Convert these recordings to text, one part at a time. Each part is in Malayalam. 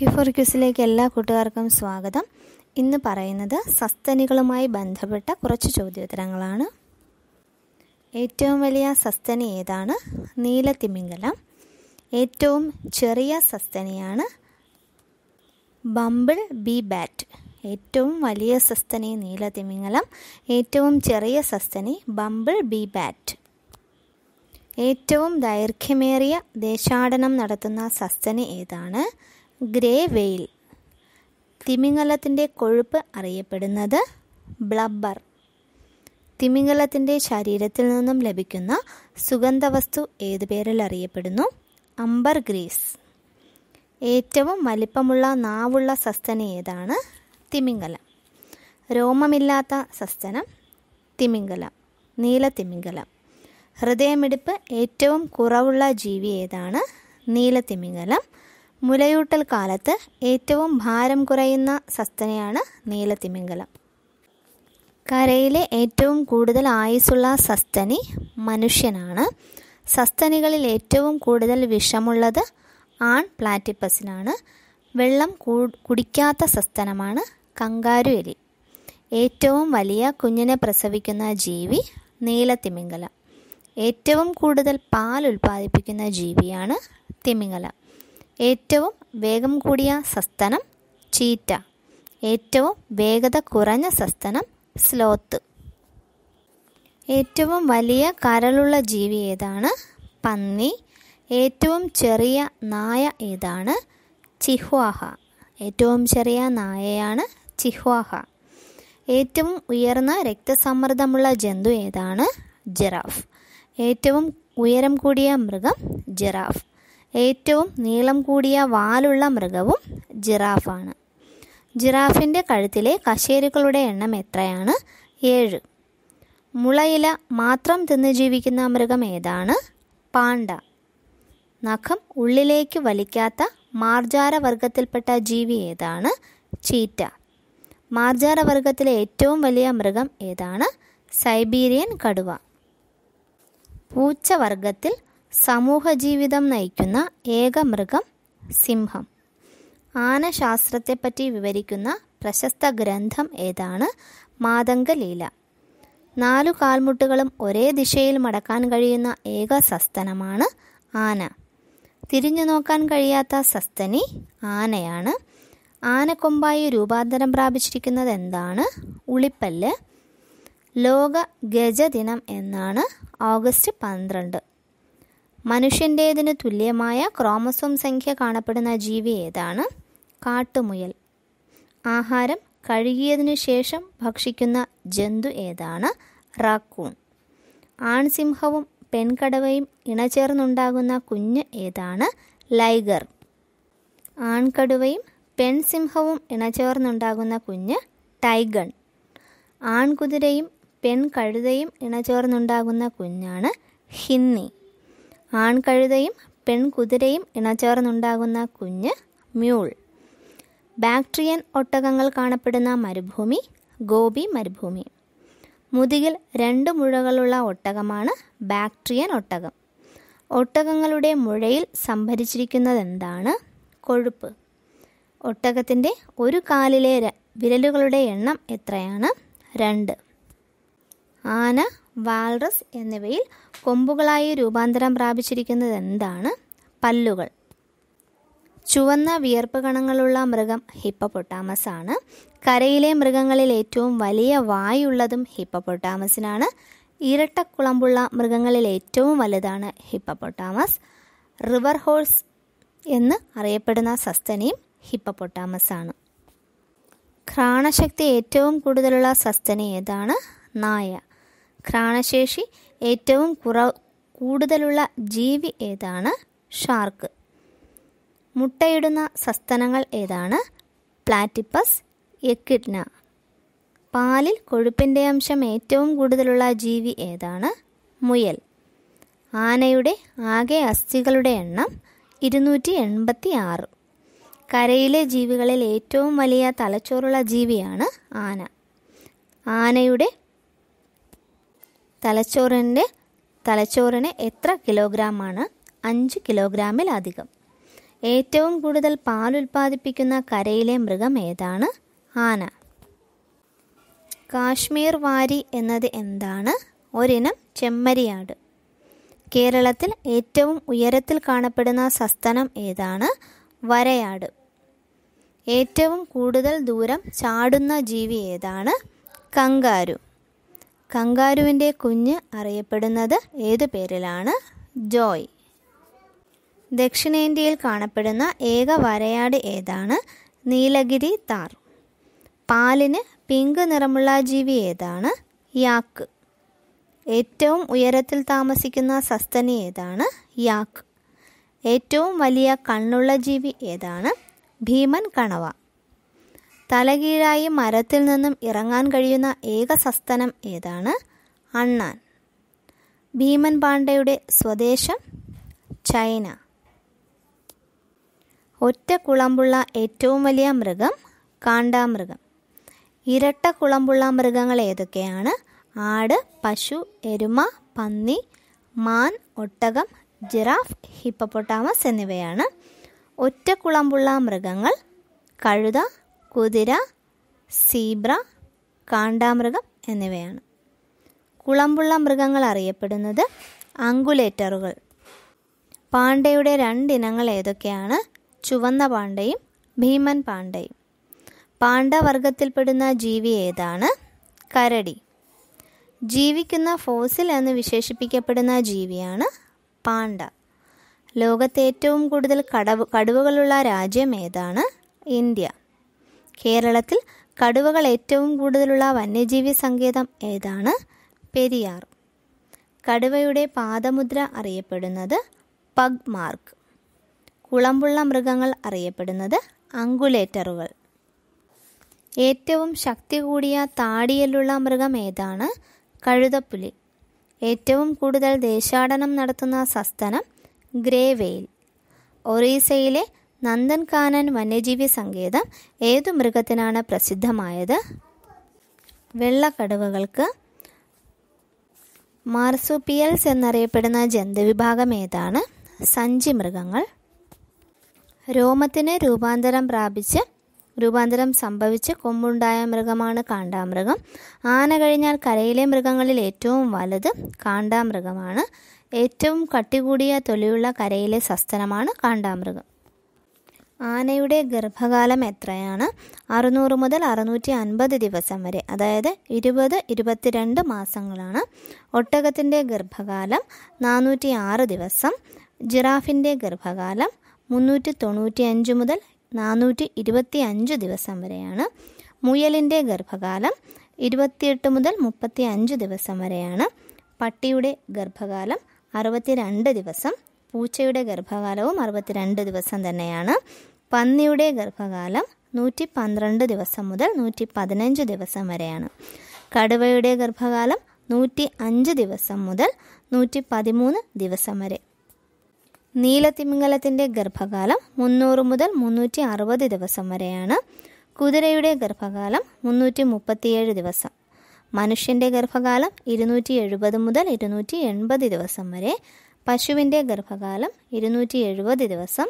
ക്യു ഫോർ ക്യൂസിലേക്ക് എല്ലാ കൂട്ടുകാർക്കും സ്വാഗതം ഇന്ന് പറയുന്നത് സസ്തനികളുമായി ബന്ധപ്പെട്ട കുറച്ച് ചോദ്യോത്തരങ്ങളാണ് ഏറ്റവും വലിയ സസ്തനി ഏതാണ് നീലത്തിമിംഗലം ഏറ്റവും ചെറിയ സസ്തനിയാണ് ബമ്പിൾ ബി ബാറ്റ് ഏറ്റവും വലിയ സസ്തനി നീലത്തിമിംഗലം ഏറ്റവും ചെറിയ സസ്തനി ബമ്പിൾ ബി ബാറ്റ് ഏറ്റവും ദൈർഘ്യമേറിയ ദേശാടനം നടത്തുന്ന സസ്തനി ഏതാണ് ഗ്രേ വെയിൽ തിമിംഗലത്തിൻ്റെ കൊഴുപ്പ് അറിയപ്പെടുന്നത് ബ്ലബ്ബർ തിമിംഗലത്തിൻ്റെ ശരീരത്തിൽ നിന്നും ലഭിക്കുന്ന സുഗന്ധവസ്തു ഏതു പേരിൽ അറിയപ്പെടുന്നു അംബർ ഗ്രീസ് ഏറ്റവും വലിപ്പമുള്ള നാവുള്ള സസ്തന ഏതാണ് തിമിംഗലം രോമമില്ലാത്ത സസ്തനം തിമിംഗലം നീല തിമിംഗലം ഹൃദയമിടിപ്പ് ഏറ്റവും കുറവുള്ള ജീവി ഏതാണ് നീല തിമിംഗലം മുലയൂട്ടൽ കാലത്ത് ഏറ്റവും ഭാരം കുറയുന്ന സസ്തനയാണ് നീലത്തിമിംഗലം കരയിലെ ഏറ്റവും കൂടുതൽ ആയുസ്സുള്ള സസ്തനി മനുഷ്യനാണ് സസ്തനികളിൽ ഏറ്റവും കൂടുതൽ വിഷമുള്ളത് ആൺ പ്ലാറ്റിപ്പസിനാണ് വെള്ളം കുടിക്കാത്ത സസ്തനമാണ് കങ്കാരു എലി ഏറ്റവും വലിയ കുഞ്ഞിനെ പ്രസവിക്കുന്ന ജീവി നീലത്തിമിംഗലം ഏറ്റവും കൂടുതൽ പാൽ ഉൽപ്പാദിപ്പിക്കുന്ന ജീവിയാണ് തിമിംഗലം ഏറ്റവും വേഗം കൂടിയ സസ്തനം ചീറ്റ ഏറ്റവും വേഗത കുറഞ്ഞ സസ്തനം സ്ലോത്ത് ഏറ്റവും വലിയ കരളുള്ള ജീവി ഏതാണ് പന്നി ഏറ്റവും ചെറിയ നായ ഏതാണ് ചിഹ്വാഹ ഏറ്റവും ചെറിയ നായയാണ് ചിഹ്വാഹ ഏറ്റവും ഉയർന്ന രക്തസമ്മർദ്ദമുള്ള ജന്തു ഏതാണ് ജിറാഫ് ഏറ്റവും ഉയരം കൂടിയ മൃഗം ജിറാഫ് ഏറ്റവും നീളം കൂടിയ വാലുള്ള മൃഗവും ജിറാഫാണ് ജിറാഫിൻ്റെ കഴുത്തിലെ കശേരുക്കളുടെ എണ്ണം എത്രയാണ് ഏഴ് മുളയില മാത്രം തിന്ന് ജീവിക്കുന്ന മൃഗം ഏതാണ് പാണ്ട നഖം ഉള്ളിലേക്ക് വലിക്കാത്ത മാർജാര വർഗത്തിൽപ്പെട്ട ജീവി ഏതാണ് ചീറ്റ മാർജാര വർഗത്തിലെ ഏറ്റവും വലിയ മൃഗം ഏതാണ് സൈബീരിയൻ കടുവ പൂച്ച വർഗത്തിൽ സമൂഹജീവിതം നയിക്കുന്ന ഏക മൃഗം സിംഹം ആനശാസ്ത്രത്തെപ്പറ്റി വിവരിക്കുന്ന പ്രശസ്ത ഗ്രന്ഥം ഏതാണ് മാതംഗലീല നാലു കാൽമുട്ടുകളും ഒരേ ദിശയിൽ മടക്കാൻ കഴിയുന്ന ഏക സസ്തനമാണ് ആന തിരിഞ്ഞു നോക്കാൻ കഴിയാത്ത സസ്തനി ആനയാണ് ആനക്കൊമ്പായി രൂപാന്തരം പ്രാപിച്ചിരിക്കുന്നത് എന്താണ് ഉളിപ്പല്ല് ലോക ഗജദിനം എന്നാണ് ഓഗസ്റ്റ് പന്ത്രണ്ട് മനുഷ്യൻ്റേതിന് തുല്യമായ ക്രോമസോം സംഖ്യ കാണപ്പെടുന്ന ജീവി ഏതാണ് കാട്ടുമുയൽ ആഹാരം കഴുകിയതിനു ശേഷം ഭക്ഷിക്കുന്ന ജന്തു ഏതാണ് റാക്കൂൺ ആൺസിംഹവും പെൺകടവയും ഇണചേർന്നുണ്ടാകുന്ന കുഞ്ഞ് ഏതാണ് ലൈഗർ ആൺകടുവയും പെൺസിംഹവും ഇണചേർന്നുണ്ടാകുന്ന കുഞ്ഞ് ടൈഗൺ ആൺകുതിരയും പെൺകഴുതയും ഇണചേർന്നുണ്ടാകുന്ന കുഞ്ഞാണ് ഹിന്നി ആൺകഴുതയും പെൺകുതിരയും ഇണചേർന്നുണ്ടാകുന്ന കുഞ്ഞ് മ്യൂൾ ബാക്ട്രിയൻ ഒട്ടകങ്ങൾ കാണപ്പെടുന്ന മരുഭൂമി ഗോപി മരുഭൂമി മുതുകിൽ രണ്ട് മുഴകളുള്ള ഒട്ടകമാണ് ബാക്ട്രിയൻ ഒട്ടകം ഒട്ടകങ്ങളുടെ മുഴയിൽ സംഭരിച്ചിരിക്കുന്നതെന്താണ് കൊഴുപ്പ് ഒട്ടകത്തിൻ്റെ ഒരു കാലിലെ വിരലുകളുടെ എണ്ണം എത്രയാണ് രണ്ട് ആന വാൾറസ് എന്നിവയിൽ കൊമ്പുകളായി രൂപാന്തരം പ്രാപിച്ചിരിക്കുന്നത് എന്താണ് പല്ലുകൾ ചുവന്ന വിയർപ്പ് കണങ്ങളുള്ള മൃഗം ഹിപ്പപ്പൊട്ടാമസ് ആണ് കരയിലെ മൃഗങ്ങളിൽ ഏറ്റവും വലിയ വായുള്ളതും ഹിപ്പപ്പൊട്ടാമസിനാണ് ഇരട്ടക്കുളമ്പുള്ള മൃഗങ്ങളിൽ ഏറ്റവും വലുതാണ് ഹിപ്പപ്പൊട്ടാമസ് റിവർ ഹോഴ്സ് എന്ന് അറിയപ്പെടുന്ന സസ്തനിയും ഹിപ്പപ്പൊട്ടാമസ് ആണ് ഘ്രാണശക്തി ഏറ്റവും കൂടുതലുള്ള സസ്തനി ഏതാണ് നായ ഘ്രാണശേഷി ഏറ്റവും കുറവ് കൂടുതലുള്ള ജീവി ഏതാണ് ഷാർക്ക് മുട്ടയിടുന്ന സസ്തനങ്ങൾ ഏതാണ് പ്ലാറ്റിപ്പസ് എക്കിഡ്ന പാലിൽ കൊഴുപ്പിൻ്റെ അംശം ഏറ്റവും കൂടുതലുള്ള ജീവി ഏതാണ് മുയൽ ആനയുടെ ആകെ അസ്ഥികളുടെ എണ്ണം ഇരുന്നൂറ്റി എൺപത്തി ആറ് കരയിലെ ജീവികളിൽ ഏറ്റവും വലിയ തലച്ചോറുള്ള ജീവിയാണ് ആന ആനയുടെ തലച്ചോറിൻ്റെ തലച്ചോറിന് എത്ര കിലോഗ്രാമാണ് അഞ്ച് കിലോഗ്രാമിലധികം ഏറ്റവും കൂടുതൽ പാൽ ഉൽപ്പാദിപ്പിക്കുന്ന കരയിലെ മൃഗം ഏതാണ് ആന കാശ്മീർ വാരി എന്നത് എന്താണ് ഒരിനം ചെമ്മരിയാട് കേരളത്തിൽ ഏറ്റവും ഉയരത്തിൽ കാണപ്പെടുന്ന സസ്തനം ഏതാണ് വരയാട് ഏറ്റവും കൂടുതൽ ദൂരം ചാടുന്ന ജീവി ഏതാണ് കങ്കാരു കങ്കാരുവിൻ്റെ കുഞ്ഞ് അറിയപ്പെടുന്നത് ഏതു പേരിലാണ് ജോയ് ദക്ഷിണേന്ത്യയിൽ കാണപ്പെടുന്ന ഏക വരയാട് ഏതാണ് നീലഗിരി താർ പാലിന് പിങ്ക് നിറമുള്ള ജീവി ഏതാണ് യാക്ക് ഏറ്റവും ഉയരത്തിൽ താമസിക്കുന്ന സസ്തനി ഏതാണ് യാക്ക് ഏറ്റവും വലിയ കണ്ണുള്ള ജീവി ഏതാണ് ഭീമൻ കണവ തലകീഴായി മരത്തിൽ നിന്നും ഇറങ്ങാൻ കഴിയുന്ന ഏക സസ്തനം ഏതാണ് അണ്ണാൻ ഭീമൻ പാണ്ഡയുടെ സ്വദേശം ചൈന ഒറ്റ കുളമ്പുള്ള ഏറ്റവും വലിയ മൃഗം കാണ്ടാമൃഗം ഇരട്ട കുളമ്പുള്ള മൃഗങ്ങൾ ഏതൊക്കെയാണ് ആട് പശു എരുമ പന്നി മാൻ ഒട്ടകം ജിറാഫ് ഹിപ്പപ്പൊട്ടാമസ് എന്നിവയാണ് ഒറ്റ കുളമ്പുള്ള മൃഗങ്ങൾ കഴുത കുതിര സീബ്ര കാണ്ടാമൃഗം എന്നിവയാണ് കുളമ്പുള്ള മൃഗങ്ങൾ അറിയപ്പെടുന്നത് അങ്കുലേറ്ററുകൾ പാണ്ഡയുടെ രണ്ടിനങ്ങൾ ഏതൊക്കെയാണ് ചുവന്ന പാണ്ഡയും ഭീമൻ പാണ്ഡയും പാണ്ഡവർഗത്തിൽപ്പെടുന്ന ജീവി ഏതാണ് കരടി ജീവിക്കുന്ന ഫോസിൽ എന്ന് വിശേഷിപ്പിക്കപ്പെടുന്ന ജീവിയാണ് പാണ്ട ലോകത്തെ ഏറ്റവും കൂടുതൽ കടവ് കടുവകളുള്ള രാജ്യം ഏതാണ് ഇന്ത്യ കേരളത്തിൽ കടുവകൾ ഏറ്റവും കൂടുതലുള്ള വന്യജീവി സങ്കേതം ഏതാണ് പെരിയാർ കടുവയുടെ പാദമുദ്ര അറിയപ്പെടുന്നത് പഗ് മാർക്ക് കുളമ്പുള്ള മൃഗങ്ങൾ അറിയപ്പെടുന്നത് അങ്കുലേറ്ററുകൾ ഏറ്റവും ശക്തി കൂടിയ താടിയലുള്ള മൃഗം ഏതാണ് കഴുതപ്പുലി ഏറ്റവും കൂടുതൽ ദേശാടനം നടത്തുന്ന സസ്തനം ഗ്രേവെയിൽ ഒറീസയിലെ നന്ദൻകാനൻ വന്യജീവി സങ്കേതം ഏതു മൃഗത്തിനാണ് പ്രസിദ്ധമായത് വെള്ളക്കടുവകൾക്ക് മാർസുപിയൽസ് എന്നറിയപ്പെടുന്ന ജന്തുവിഭാഗം ഏതാണ് സഞ്ചി മൃഗങ്ങൾ രോമത്തിന് രൂപാന്തരം പ്രാപിച്ച് രൂപാന്തരം സംഭവിച്ച് കൊമ്പുണ്ടായ മൃഗമാണ് കാണ്ടാമൃഗം ആന കഴിഞ്ഞാൽ കരയിലെ മൃഗങ്ങളിൽ ഏറ്റവും വലുത് കാണ്ടാമൃഗമാണ് ഏറ്റവും കട്ടികൂടിയ തൊലിയുള്ള കരയിലെ സസ്തനമാണ് കാണ്ടാമൃഗം ആനയുടെ ഗർഭകാലം എത്രയാണ് അറുന്നൂറ് മുതൽ അറുന്നൂറ്റി അൻപത് ദിവസം വരെ അതായത് ഇരുപത് ഇരുപത്തിരണ്ട് മാസങ്ങളാണ് ഒട്ടകത്തിൻ്റെ ഗർഭകാലം നാനൂറ്റി ആറ് ദിവസം ജിറാഫിൻ്റെ ഗർഭകാലം മുന്നൂറ്റി തൊണ്ണൂറ്റി അഞ്ച് മുതൽ നാനൂറ്റി ഇരുപത്തി അഞ്ച് ദിവസം വരെയാണ് മുയലിൻ്റെ ഗർഭകാലം ഇരുപത്തിയെട്ട് മുതൽ മുപ്പത്തി അഞ്ച് ദിവസം വരെയാണ് പട്ടിയുടെ ഗർഭകാലം അറുപത്തി രണ്ട് ദിവസം പൂച്ചയുടെ ഗർഭകാലവും അറുപത്തിരണ്ട് ദിവസം തന്നെയാണ് പന്നിയുടെ ഗർഭകാലം നൂറ്റി പന്ത്രണ്ട് ദിവസം മുതൽ നൂറ്റി പതിനഞ്ച് ദിവസം വരെയാണ് കടുവയുടെ ഗർഭകാലം നൂറ്റി അഞ്ച് ദിവസം മുതൽ നൂറ്റി പതിമൂന്ന് ദിവസം വരെ നീലത്തിമിംഗലത്തിൻ്റെ ഗർഭകാലം മുന്നൂറ് മുതൽ മുന്നൂറ്റി അറുപത് ദിവസം വരെയാണ് കുതിരയുടെ ഗർഭകാലം മുന്നൂറ്റി മുപ്പത്തിയേഴ് ദിവസം മനുഷ്യൻ്റെ ഗർഭകാലം ഇരുന്നൂറ്റി എഴുപത് മുതൽ ഇരുന്നൂറ്റി എൺപത് ദിവസം വരെ പശുവിൻ്റെ ഗർഭകാലം ഇരുന്നൂറ്റി എഴുപത് ദിവസം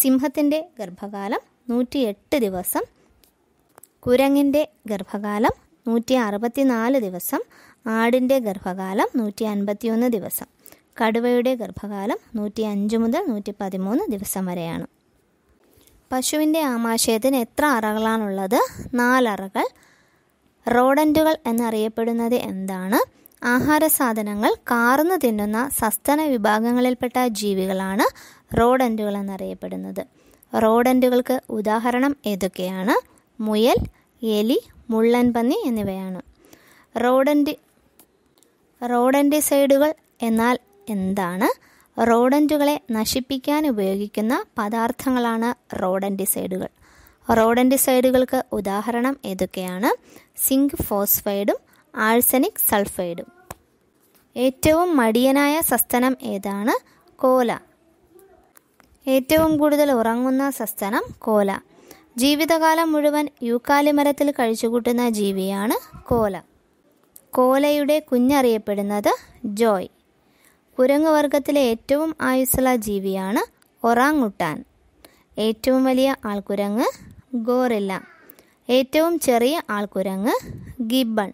സിംഹത്തിൻ്റെ ഗർഭകാലം നൂറ്റി എട്ട് ദിവസം കുരങ്ങിൻ്റെ ഗർഭകാലം നൂറ്റി അറുപത്തിനാല് ദിവസം ആടിൻ്റെ ഗർഭകാലം നൂറ്റി അൻപത്തിയൊന്ന് ദിവസം കടുവയുടെ ഗർഭകാലം നൂറ്റി അഞ്ച് മുതൽ നൂറ്റി പതിമൂന്ന് ദിവസം വരെയാണ് പശുവിൻ്റെ ആമാശയത്തിന് എത്ര അറകളാണുള്ളത് നാലറകൾ റോഡൻറ്റുകൾ എന്നറിയപ്പെടുന്നത് എന്താണ് ആഹാര സാധനങ്ങൾ കാർന്നു തിന്നുന്ന സസ്തന വിഭാഗങ്ങളിൽപ്പെട്ട ജീവികളാണ് റോഡൻറ്റുകൾ എന്നറിയപ്പെടുന്നത് റോഡൻറ്റുകൾക്ക് ഉദാഹരണം ഏതൊക്കെയാണ് മുയൽ എലി മുള്ളൻ പന്നി എന്നിവയാണ് റോഡൻറ്റ് സൈഡുകൾ എന്നാൽ എന്താണ് റോഡൻറ്റുകളെ നശിപ്പിക്കാൻ ഉപയോഗിക്കുന്ന പദാർത്ഥങ്ങളാണ് സൈഡുകൾ റോഡൻറ്റി സൈഡുകൾക്ക് ഉദാഹരണം ഏതൊക്കെയാണ് സിങ്ക് ഫോസ്ഫൈഡും ആൾസനിക് സൾഫൈഡും ഏറ്റവും മടിയനായ സസ്തനം ഏതാണ് കോല ഏറ്റവും കൂടുതൽ ഉറങ്ങുന്ന സസ്തനം കോല ജീവിതകാലം മുഴുവൻ മരത്തിൽ കഴിച്ചുകൂട്ടുന്ന ജീവിയാണ് കോല കോലയുടെ കുഞ്ഞറിയപ്പെടുന്നത് ജോയ് കുരങ്ങുവർഗത്തിലെ ഏറ്റവും ആയുസ്സുള്ള ജീവിയാണ് ഒറാങ്ങുട്ടാൻ ഏറ്റവും വലിയ ആൾക്കുരങ്ങ് ഗോറില്ല ഏറ്റവും ചെറിയ ആൾക്കുരങ്ങ് ഗിബൺ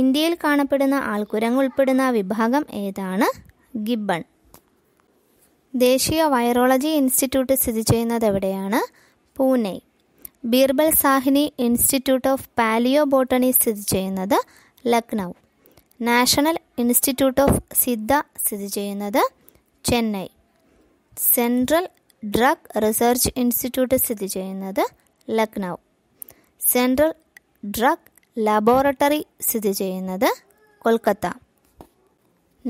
ഇന്ത്യയിൽ കാണപ്പെടുന്ന ആൾക്കുരങ്ങ് ഉൾപ്പെടുന്ന വിഭാഗം ഏതാണ് ഗിബൺ ദേശീയ വൈറോളജി ഇൻസ്റ്റിറ്റ്യൂട്ട് സ്ഥിതി ചെയ്യുന്നത് എവിടെയാണ് Pune Birbal Sahni institute of palaeobotany സ്ഥിതി ചെയ്യുന്നത് Lucknow national institute of Siddha സ്ഥിതി ചെയ്യുന്നത് Chennai central drug research institute സ്ഥിതി ചെയ്യുന്നത് ലക്നൗ സെൻട്രൽ ഡ്രഗ് ലബോറട്ടറി സ്ഥിതി ചെയ്യുന്നത് Kolkata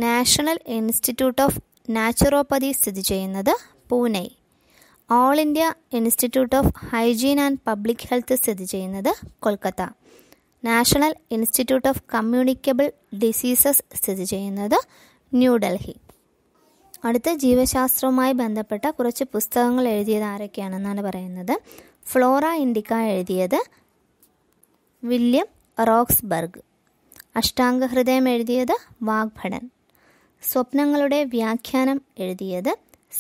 national institute of naturopathy സ്ഥിതി ചെയ്യുന്നത് Pune all India institute of hygiene and public health സ്ഥിതി ചെയ്യുന്നത് Kolkata national institute of communicable diseases സ്ഥിതി ചെയ്യുന്നത് ന്യൂഡൽഹി അടുത്ത ജീവശാസ്ത്രവുമായി ബന്ധപ്പെട്ട കുറച്ച് പുസ്തകങ്ങൾ എഴുതിയത് ആരൊക്കെയാണെന്നാണ് പറയുന്നത് ഫ്ലോറ ഇൻഡിക്ക എഴുതിയത് വില്യം റോക്സ്ബർഗ് അഷ്ടാംഗഹൃദയം എഴുതിയത് വാഗ്ഭടൻ സ്വപ്നങ്ങളുടെ വ്യാഖ്യാനം എഴുതിയത്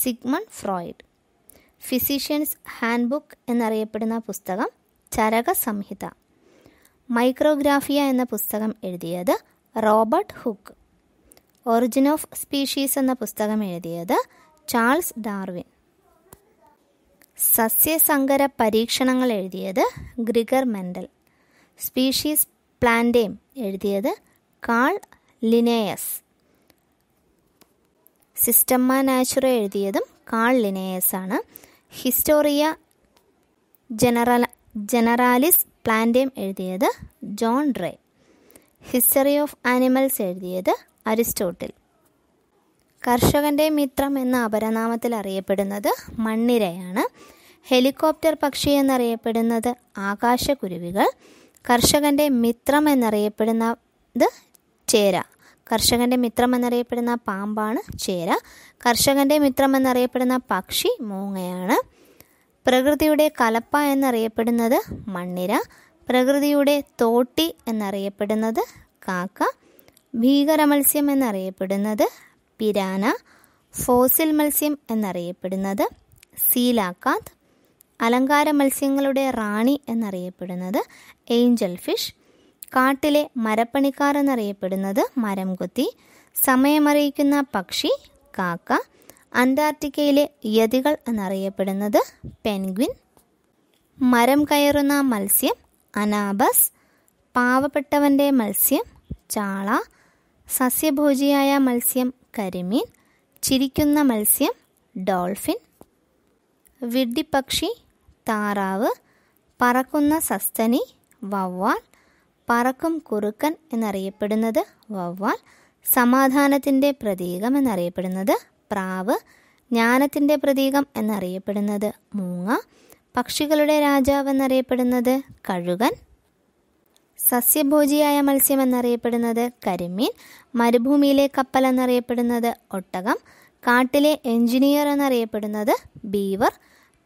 Sigmund Freud physicians handbook എന്നറിയപ്പെടുന്ന പുസ്തകം ചരക സംഹിത മൈക്രോഗ്രാഫിയ എന്ന പുസ്തകം എഴുതിയത് Robert Hooke Origin of Species എന്ന പുസ്തകം എഴുതിയത് ചാൾസ് ഡാർവിൻ സസ്യസങ്കര പരീക്ഷണങ്ങൾ എഴുതിയത് ഗ്രിഗർ മെൻഡൽ സ്പീഷീസ് പ്ലാന്റേം എഴുതിയത് കാൾ ലിനേയസ് സിസ്റ്റമ്മ നാച്ചുറ എഴുതിയതും കാൾ ലിനേയസ് ആണ് ഹിസ്റ്റോറിയ ജനറൽ ജനറാലിസ് പ്ലാന്റേം എഴുതിയത് John Ray History of Animals എഴുതിയത് അരിസ്റ്റോട്ടിൽ കർഷകൻ്റെ മിത്രം എന്ന അപരനാമത്തിൽ അറിയപ്പെടുന്നത് മണ്ണിരയാണ് ഹെലികോപ്റ്റർ പക്ഷി എന്നറിയപ്പെടുന്നത് ആകാശക്കുരുവികൾ കർഷകൻ്റെ മിത്രം എന്നറിയപ്പെടുന്നത് ചേര മിത്രം എന്നറിയപ്പെടുന്ന പാമ്പാണ് ചേര മിത്രം എന്നറിയപ്പെടുന്ന പക്ഷി മൂങ്ങയാണ് പ്രകൃതിയുടെ കലപ്പ എന്നറിയപ്പെടുന്നത് മണ്ണിര പ്രകൃതിയുടെ തോട്ടി എന്നറിയപ്പെടുന്നത് കാക്ക ഭീകര മത്സ്യം എന്നറിയപ്പെടുന്നത് പിരാന ഫോസിൽ മത്സ്യം എന്നറിയപ്പെടുന്നത് സീലാക്കാത്ത് അലങ്കാര മത്സ്യങ്ങളുടെ റാണി എന്നറിയപ്പെടുന്നത് ഏഞ്ചൽ ഫിഷ് കാട്ടിലെ മരപ്പണിക്കാർ എന്നറിയപ്പെടുന്നത് മരം കൊത്തി സമയമറിയിക്കുന്ന പക്ഷി കാക്ക അന്റാർട്ടിക്കയിലെ യതികൾ എന്നറിയപ്പെടുന്നത് പെൻഗ്വിൻ മരം കയറുന്ന മത്സ്യം അനാബസ് പാവപ്പെട്ടവൻ്റെ മത്സ്യം ചാള സസ്യഭോജിയായ മത്സ്യം കരിമീൻ ചിരിക്കുന്ന മത്സ്യം ഡോൾഫിൻ വിഡ്ഡിപ്പക്ഷി താറാവ് പറക്കുന്ന സസ്തനി വവ്വാൽ പറക്കും കുറുക്കൻ എന്നറിയപ്പെടുന്നത് വവ്വാൽ സമാധാനത്തിൻ്റെ പ്രതീകം എന്നറിയപ്പെടുന്നത് പ്രാവ് ജ്ഞാനത്തിൻ്റെ പ്രതീകം എന്നറിയപ്പെടുന്നത് മൂങ്ങ പക്ഷികളുടെ രാജാവ് എന്നറിയപ്പെടുന്നത് കഴുകൻ സസ്യഭോജിയായ മത്സ്യം എന്നറിയപ്പെടുന്നത് കരിമീൻ മരുഭൂമിയിലെ കപ്പൽ എന്നറിയപ്പെടുന്നത് ഒട്ടകം കാട്ടിലെ എഞ്ചിനീയർ എന്നറിയപ്പെടുന്നത് ബീവർ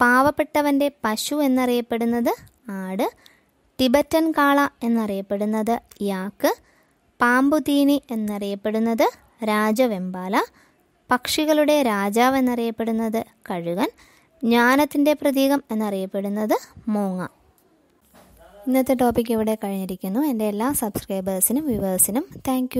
പാവപ്പെട്ടവൻ്റെ പശു എന്നറിയപ്പെടുന്നത് ആട് ടിബറ്റൻ കാള എന്നറിയപ്പെടുന്നത് യാക്ക് പാമ്പുതീനി എന്നറിയപ്പെടുന്നത് രാജവെമ്പാല പക്ഷികളുടെ രാജാവ് എന്നറിയപ്പെടുന്നത് കഴുകൻ ജ്ഞാനത്തിൻ്റെ പ്രതീകം എന്നറിയപ്പെടുന്നത് മൂങ്ങ ഇന്നത്തെ ടോപ്പിക് ഇവിടെ കഴിഞ്ഞിരിക്കുന്നു എൻ്റെ എല്ലാ സബ്സ്ക്രൈബേഴ്സിനും വ്യൂവേഴ്സിനും താങ്ക്